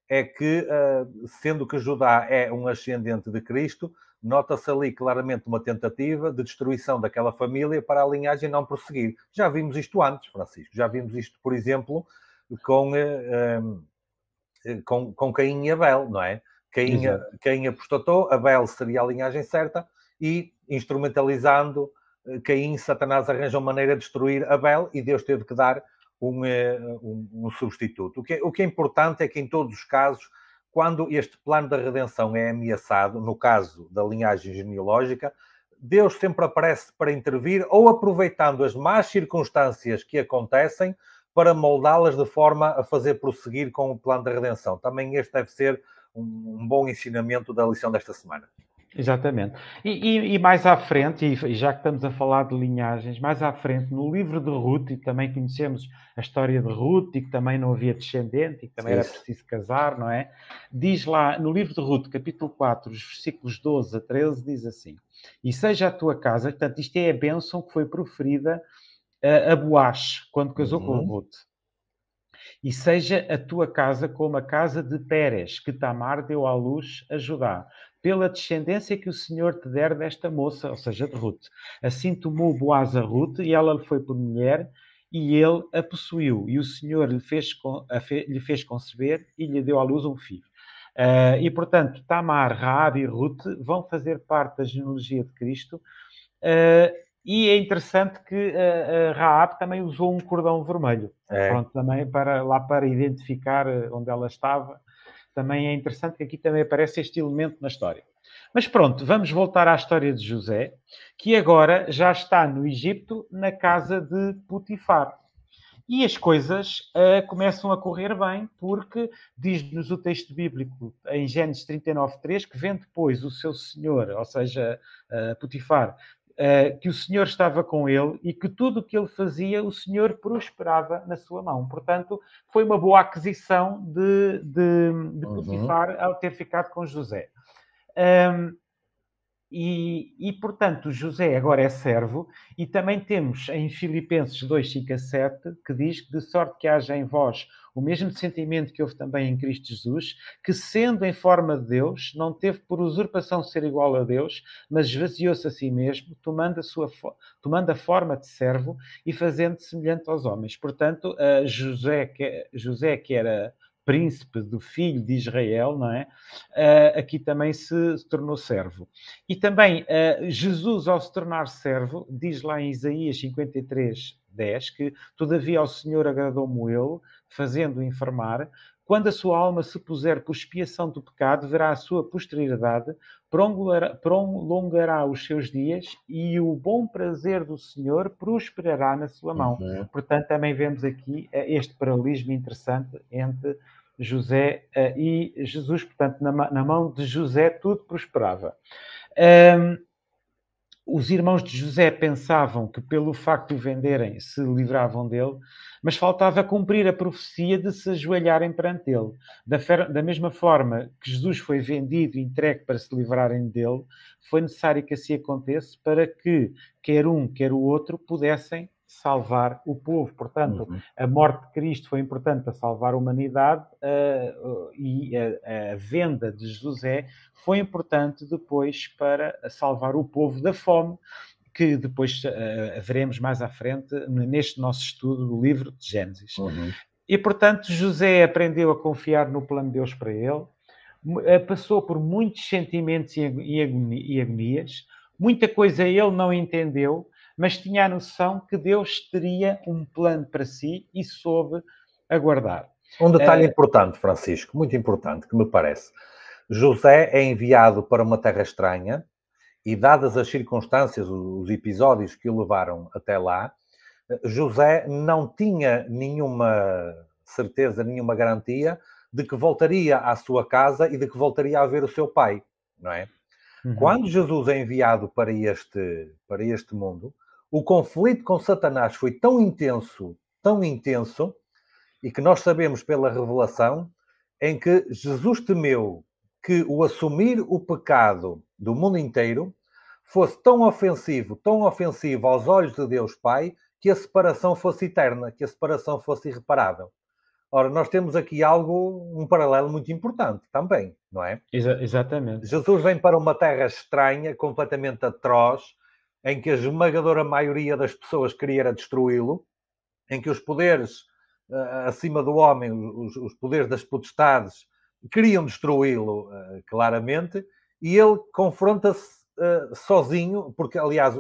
é que, uh, sendo que Judá é um ascendente de Cristo, nota-se ali claramente uma tentativa de destruição daquela família para a linhagem não prosseguir. Já vimos isto antes, Francisco. Já vimos isto, por exemplo, com, uh, eh, um, com, com Caim e Abel, não é? Quem, quem apostatou, Abel seria a linhagem certa e instrumentalizando eh, Caim, Satanás arranja uma maneira de destruir Abel e Deus teve que dar um, eh, um, um substituto. O que, é, o que é importante é que em todos os casos quando este plano da redenção é ameaçado, no caso da linhagem genealógica, Deus sempre aparece para intervir ou aproveitando as más circunstâncias que acontecem para moldá-las de forma a fazer prosseguir com o plano da redenção. Também este deve ser um, um bom ensinamento da lição desta semana. Exatamente. E, e, e, mais à frente, e já que estamos a falar de linhagens, mais à frente, no livro de Ruth, e também conhecemos a história de Ruth, e que também não havia descendente, e que também Sim. era preciso casar, não é? Diz lá, no livro de Ruth, capítulo 4, os versículos 12 a 13, diz assim: E seja a tua casa, portanto, isto é a bênção que foi proferida a, a Boaz, quando casou uhum. com Ruth e seja a tua casa como a casa de Pérez, que Tamar deu à luz a Judá, pela descendência que o Senhor te der desta moça, ou seja, de Ruth. Assim tomou Boaz a Ruth, e ela lhe foi por mulher, e ele a possuiu, e o Senhor lhe fez, lhe fez conceber e lhe deu à luz um filho. Uh, e, portanto, Tamar, Raab e Ruth vão fazer parte da genealogia de Cristo, uh, e é interessante que a, eh, a eh, Raab também usou um cordão vermelho, é. pronto, também para, lá para identificar eh, onde ela estava. Também é interessante que aqui também aparece este elemento na história. Mas pronto, vamos voltar à história de José, que agora já está no Egito, na casa de Putifar E as coisas uh, começam a correr bem, porque diz-nos o texto bíblico em Gênesis 39,3 que vende, depois o seu senhor, ou seja, uh, uh, que o Senhor estava com ele e que tudo o que ele fazia, o Senhor prosperava na sua mão. Portanto, foi uma boa aquisição de, de, de Potifar uhum. ao ter ficado com José. Um, e, e, portanto, José agora é servo, e também temos em Filipenses 2, 5 a 7, que diz que de sorte que haja em vós o mesmo sentimento que houve também em Cristo Jesus, que sendo em forma de Deus, não teve por usurpação ser igual a Deus, mas esvaziou-se a si mesmo, tomando a, sua, tomando a forma de servo e fazendo semelhante aos homens. Portanto, José, que, José, que era príncipe do filho de Israel, não é? aqui também se tornou servo. E também Jesus, ao se tornar servo, diz lá em Isaías 53, 10, que todavia ao Senhor agradou-me eu, fazendo-o informar, quando a sua alma se puser por expiação do pecado, verá a sua posteridade, prolongará os seus dias e o bom prazer do Senhor prosperará na sua mão. Uhum. Portanto, também vemos aqui eh, este paralelismo interessante entre José eh, e Jesus. Portanto, na, mão de José tudo prosperava. Um, os irmãos de José pensavam que pelo facto de o venderem se livravam dele, mas faltava cumprir a profecia de se ajoelharem perante ele. Da, da mesma forma que Jesus foi vendido e entregue para se livrarem dele, foi necessário que assim acontecesse para que quer um, quer o outro pudessem salvar o povo. Portanto, uhum. a morte de Cristo foi importante para salvar a humanidade uh, e a, a, venda de José foi importante depois para salvar o povo da fome, que depois uh, eh, veremos mais à frente neste nosso estudo do livro de Gênesis. Uhum. E, portanto, José aprendeu a confiar no plano de Deus para ele, passou por muitos sentimentos e agonias, muita coisa ele não entendeu, mas tinha a noção que Deus teria um plano para si e soube aguardar. Um detalhe eh, importante, Francisco, muito importante, que me parece. José é enviado para uma terra estranha e, dadas as circunstâncias, os episódios que o levaram até lá, José não tinha nenhuma certeza, nenhuma garantia de que voltaria à sua casa e de que voltaria a ver o seu pai, não é? Uhum. Quando Jesus é enviado para este, para este mundo, o conflito com Satanás foi tão intenso, tão intenso, e que nós sabemos pela revelação, em que Jesus temeu que o assumir o pecado do mundo inteiro fosse tão ofensivo, tão ofensivo aos olhos de Deus Pai, que a separação fosse eterna, que a separação fosse irreparável. Ora, nós temos aqui algo, um paralelo muito importante também, não é? Exa exatamente. Jesus vem para uma terra estranha, completamente atroz, em que a esmagadora maioria das pessoas queria destruí-lo, em que os poderes uh, acima do homem, os, os, poderes das potestades, queriam destruí-lo uh, claramente, e ele confronta-se uh, sozinho, porque, aliás,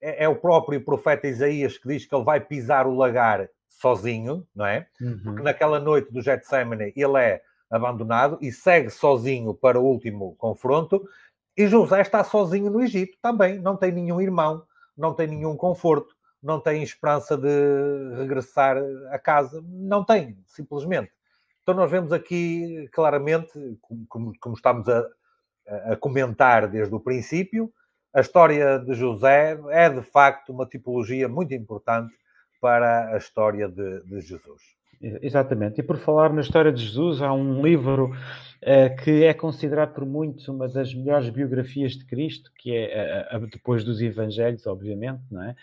é, é, o próprio profeta Isaías que diz que ele vai pisar o lagar sozinho, não é? Uhum. Porque naquela noite do Getsemane ele é abandonado e segue sozinho para o último confronto, e José está sozinho no Egito também, não tem nenhum irmão, não tem nenhum conforto, não tem esperança de regressar a casa, não tem, simplesmente. Então nós vemos aqui claramente, como, como estamos a, a comentar desde o princípio, a história de José é de facto uma tipologia muito importante para a história de, de Jesus. Exatamente. E por falar na história de Jesus, há um livro uh, que é considerado por muitos uma das melhores biografias de Cristo, que é uh, depois dos Evangelhos, obviamente, não é?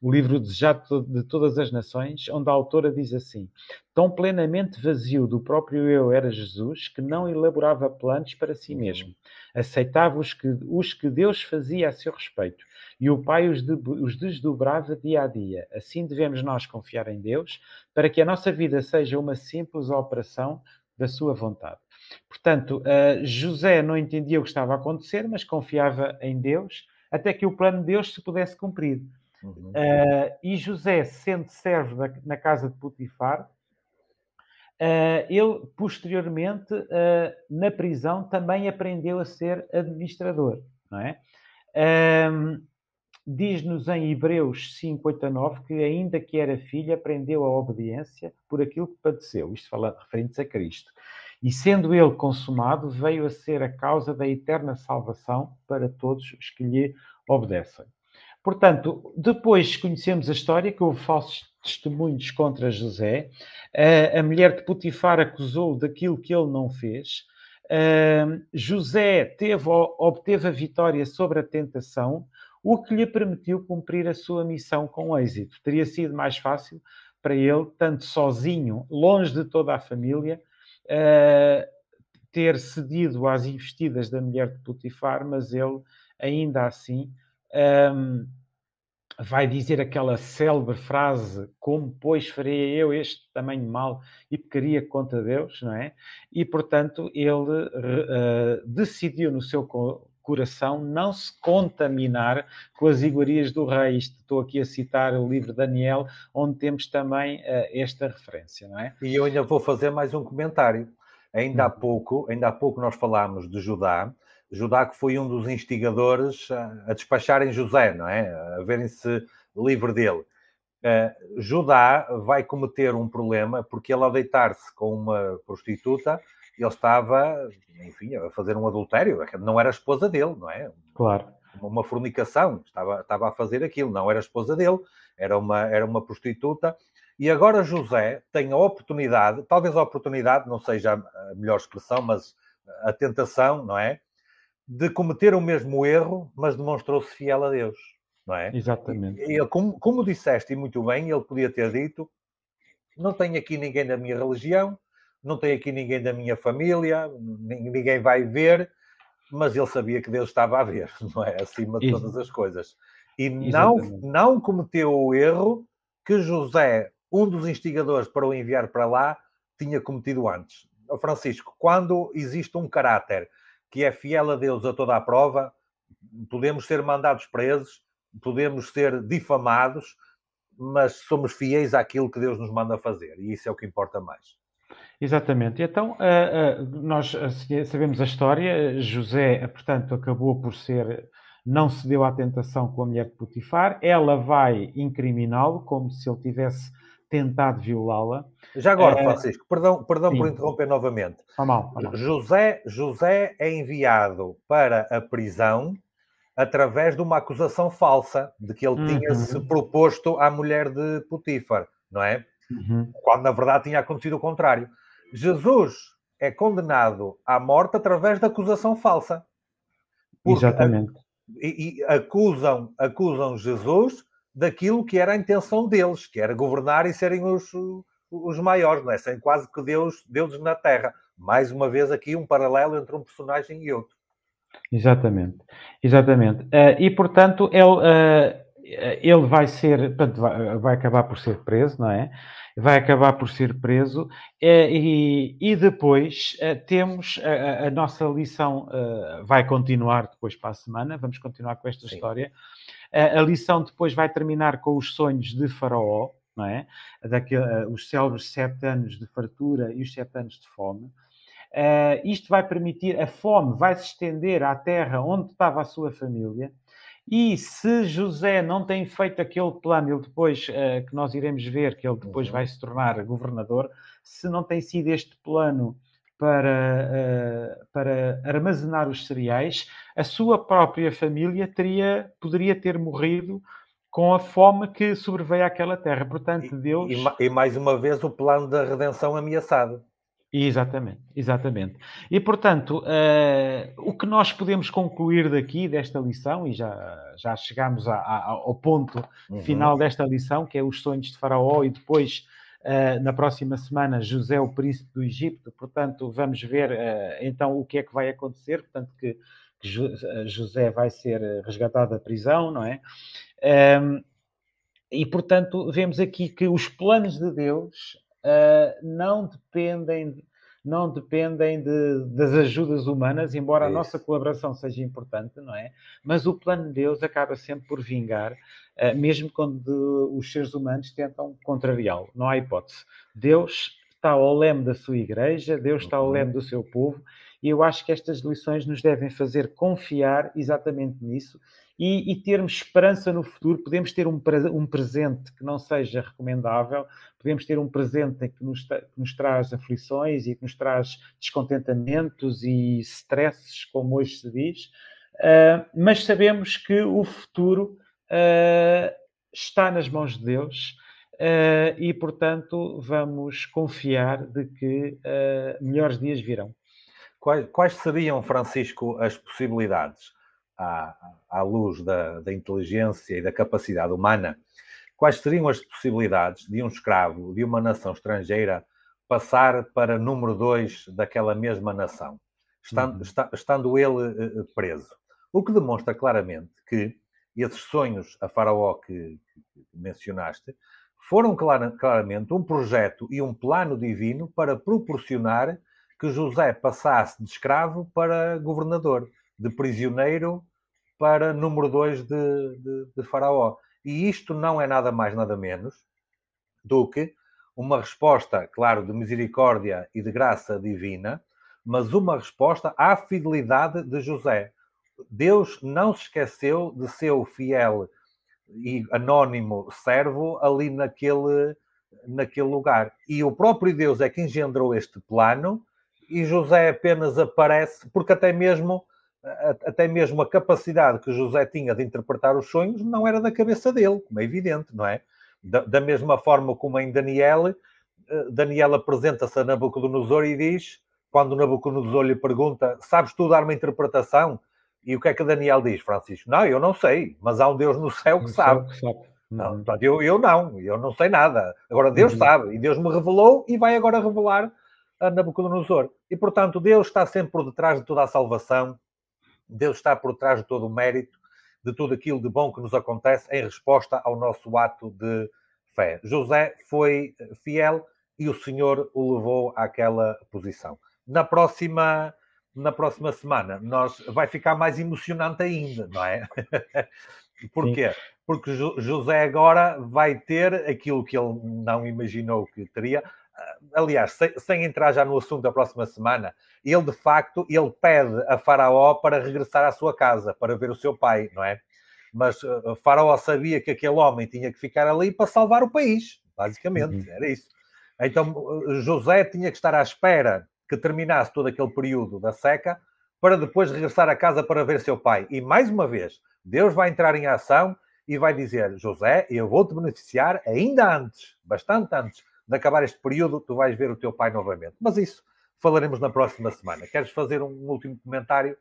O livro Desejado de Todas as Nações, onde a autora diz assim: Tão plenamente vazio do próprio eu era Jesus que não elaborava planos para si uhum. mesmo. Aceitava os que, os que Deus fazia a seu respeito e o Pai os, de, os desdobrava dia a dia. Assim devemos nós confiar em Deus para que a nossa vida seja uma simples operação da sua vontade. Portanto, eh, José não entendia o que estava a acontecer, mas confiava em Deus até que o plano de Deus se pudesse cumprir. Uhum. Eh, e José, sendo servo na casa de Potifar, Uh, ele, posteriormente, uh, na prisão, também aprendeu a ser administrador, não é? Uh, Diz-nos em Hebreus 59 que, ainda que era filha, aprendeu a obediência por aquilo que padeceu, isto falando referente a Cristo. E sendo ele consumado, veio a ser a causa da eterna salvação para todos os que lhe obedecem. Portanto, depois conhecemos a história que houve falsos testemunhos contra José, a mulher de Potifar acusou-o daquilo que ele não fez. José teve, obteve a vitória sobre a tentação, o que lhe permitiu cumprir a sua missão com êxito. Teria sido mais fácil para ele, tanto sozinho, longe de toda a família, eh, ter cedido às investidas da mulher de Putifar mas ele, ainda assim, ehm, vai dizer aquela célebre frase: Como, pois, farei eu este tamanho mal e pecaria contra Deus, não é? E, portanto, ele uh, decidiu no seu coração não se contaminar com as iguarias do rei. Isto, estou aqui a citar o livro Daniel, onde temos também uh, esta referência, não é? E eu ainda vou fazer mais um comentário. Ainda há hum. pouco, ainda há pouco nós falámos de Judá. Judá que foi um dos instigadores eh, a, despacharem José, não é? A verem-se livre dele. Uh, Judá vai cometer um problema porque ele, ao deitar-se com uma prostituta, ele estava, enfim, a fazer um adultério, é não era a esposa dele, não é? Claro. Uma, fornicação, estava, estava a fazer aquilo, não era a esposa dele, era uma, era uma prostituta. E agora José tem a oportunidade, talvez a oportunidade não seja a melhor expressão, mas a tentação, não é? De cometer o mesmo erro, mas demonstrou-se fiel a Deus, não é? Exatamente. Ele, como, como disseste e muito bem, ele podia ter dito: não tenho aqui ninguém da minha religião, não tem aqui ninguém da minha família, ninguém vai ver, mas ele sabia que Deus estava a ver, não é? Acima de Isso. todas as coisas. E não, não cometeu o erro que José, um dos instigadores para o enviar para lá, tinha cometido antes. Francisco, quando existe um caráter que é fiel a Deus a toda a prova, podemos ser mandados presos, podemos ser difamados, mas somos fiéis àquilo que Deus nos manda fazer, e isso é o que importa mais. Exatamente. Então, eh, eh, nós eh, é, sabemos a história. José, portanto, acabou por ser. Não se deu à tentação com a mulher de Potifar. Ela vai incriminá-lo, como se ele tivesse tentado violá-la. Já agora, Francisco, perdão, perdão por interromper novamente. Está mal, está mal. José, José é enviado para a prisão através de uma acusação falsa de que ele uhum. tinha se proposto à mulher de Potifar, não é? Uhum. Quando na verdade tinha acontecido o contrário. Jesus é condenado à morte através da acusação falsa. Exatamente. E, e acusam, acusam Jesus daquilo que era a intenção deles, que era governar e serem os, os maiores, não é? Serem quase que Deus, deuses na Terra. Mais uma vez aqui um paralelo entre um personagem e outro. Exatamente, exatamente. Uh, e portanto ele, eh, eh, ele vai ser, portanto, vai, vai, acabar por ser preso, não é? Vai acabar por ser preso eh, e, e depois eh, temos a, a nossa lição, vai continuar depois para a semana, vamos continuar com esta Sim. história. A, a, lição depois vai terminar com os sonhos de Faraó, não é? Daquele, os célebres sete anos de fartura e os sete anos de fome. Uh, isto vai permitir, a fome vai se estender à terra onde estava a sua família e se José não tem feito aquele plano, ele depois, uh, que nós iremos ver, que ele depois uhum. vai se tornar governador, se não tem sido este plano para, uh, para armazenar os cereais, a sua própria família teria, poderia ter morrido com a fome que sobreveio àquela terra. Portanto, Deus. E, e, e mais uma vez o plano da redenção ameaçado. Exatamente, exatamente. E portanto, uh, o que nós podemos concluir daqui, desta lição, e já, já chegamos a, a, ao ponto uhum. final desta lição, que é os sonhos de Faraó, e depois, uh, na próxima semana, José, o príncipe do Egito. Portanto, vamos ver uh, então o que é que vai acontecer. Portanto, que, que José vai ser resgatado da prisão, não é? Um, ehm, e portanto, vemos aqui que os planos de Deus ah, não dependem não dependem de, das ajudas humanas, embora a nossa colaboração seja importante, não é? Mas o plano de Deus acaba sempre por vingar, ah, mesmo quando os seres humanos tentam contrariá-lo. Não há hipótese. Deus está ao leme da sua igreja, Deus está ao leme do seu povo, e eu acho que estas lições nos devem fazer confiar exatamente nisso e, e, termos esperança no futuro. Podemos ter um, um, presente que não seja recomendável, podemos ter um presente que nos, que nos traz aflições e que nos traz descontentamentos e stresses, como hoje se diz, uh, mas sabemos que o futuro uh, está nas mãos de Deus. Uh, e, portanto, vamos confiar de que melhores dias virão. Quais, quais seriam, Francisco, as possibilidades? à, à luz da, da inteligência e da capacidade humana, quais seriam as possibilidades de um escravo de uma nação estrangeira passar para número dois daquela mesma nação, estando, uhum. está, estando ele eh, eh, preso? O que demonstra claramente que esses sonhos a Faraó que, que mencionaste foram clar, claramente um projeto e um plano divino para proporcionar que José passasse de escravo para governador de prisioneiro para número 2 de, de, de Faraó. E isto não é nada mais, nada menos do que uma resposta, claro, de misericórdia e de graça divina, mas uma resposta à fidelidade de José. Deus não se esqueceu de seu fiel e anónimo servo ali naquele, naquele lugar. E o próprio Deus é que engendrou este plano e José apenas aparece, porque até mesmo até mesmo a capacidade que José tinha de interpretar os sonhos não era da cabeça dele, como é evidente, não é? Da, da mesma forma como em Daniel, eh, Daniel apresenta-se a Nabucodonosor e diz, quando Nabucodonosor lhe pergunta, sabes tu dar uma interpretação? E o que é que Daniel diz, Francisco? Não, eu não sei, mas há um Deus no céu que no sabe. Céu que sabe. Não, portanto, eu, eu não, eu não sei nada. Agora Deus uhum. sabe, e Deus me revelou e vai agora revelar a Nabucodonosor. E, portanto, Deus está sempre por detrás de toda a salvação, Deus está por trás de todo o mérito, de tudo aquilo de bom que nos acontece em resposta ao nosso ato de fé. José foi fiel e o Senhor o levou àquela posição. Na próxima na próxima semana nós vai ficar mais emocionante ainda, não é? Porquê? Sim. Porque José agora vai ter aquilo que ele não imaginou que teria, aliás, sem, sem, entrar já no assunto da próxima semana, ele de facto ele pede a Faraó para regressar à sua casa, para ver o seu pai, não é? Mas uh, Faraó sabia que aquele homem tinha que ficar ali para salvar o país, basicamente, uhum. era isso. Então eh, José tinha que estar à espera que terminasse todo aquele período da seca para depois regressar à casa para ver seu pai. E mais uma vez, Deus vai entrar em ação e vai dizer: José, eu vou te beneficiar ainda antes, bastante antes de acabar este período, tu vais ver o teu pai novamente. Mas isso falaremos na próxima semana. Queres fazer um último comentário?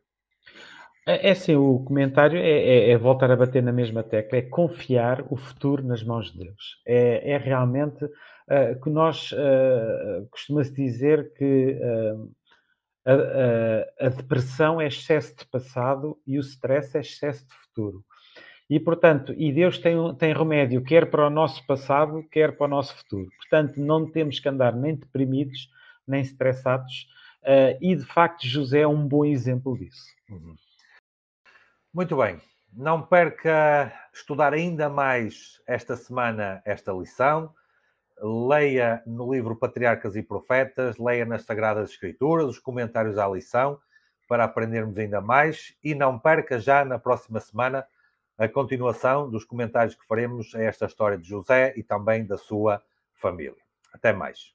É, é sim, o comentário é, é, é, voltar a bater na mesma tecla, é confiar o futuro nas mãos de Deus. É, é realmente uh, que nós uh, costuma-se dizer que uh, a, a, a, depressão é excesso de passado e o stress é excesso de futuro. E, portanto, e Deus tem, tem remédio quer para o nosso passado, quer para o nosso futuro. Portanto, não temos que andar nem deprimidos, nem estressados. Uh, e, de facto, José é um bom exemplo disso. Uhum. Muito bem. Não perca estudar ainda mais esta semana esta lição. Leia no livro Patriarcas e Profetas, leia nas Sagradas Escrituras, os comentários à lição, para aprendermos ainda mais. E não perca já na próxima semana a continuação dos comentários que faremos a esta história de José e também da sua família. Até mais.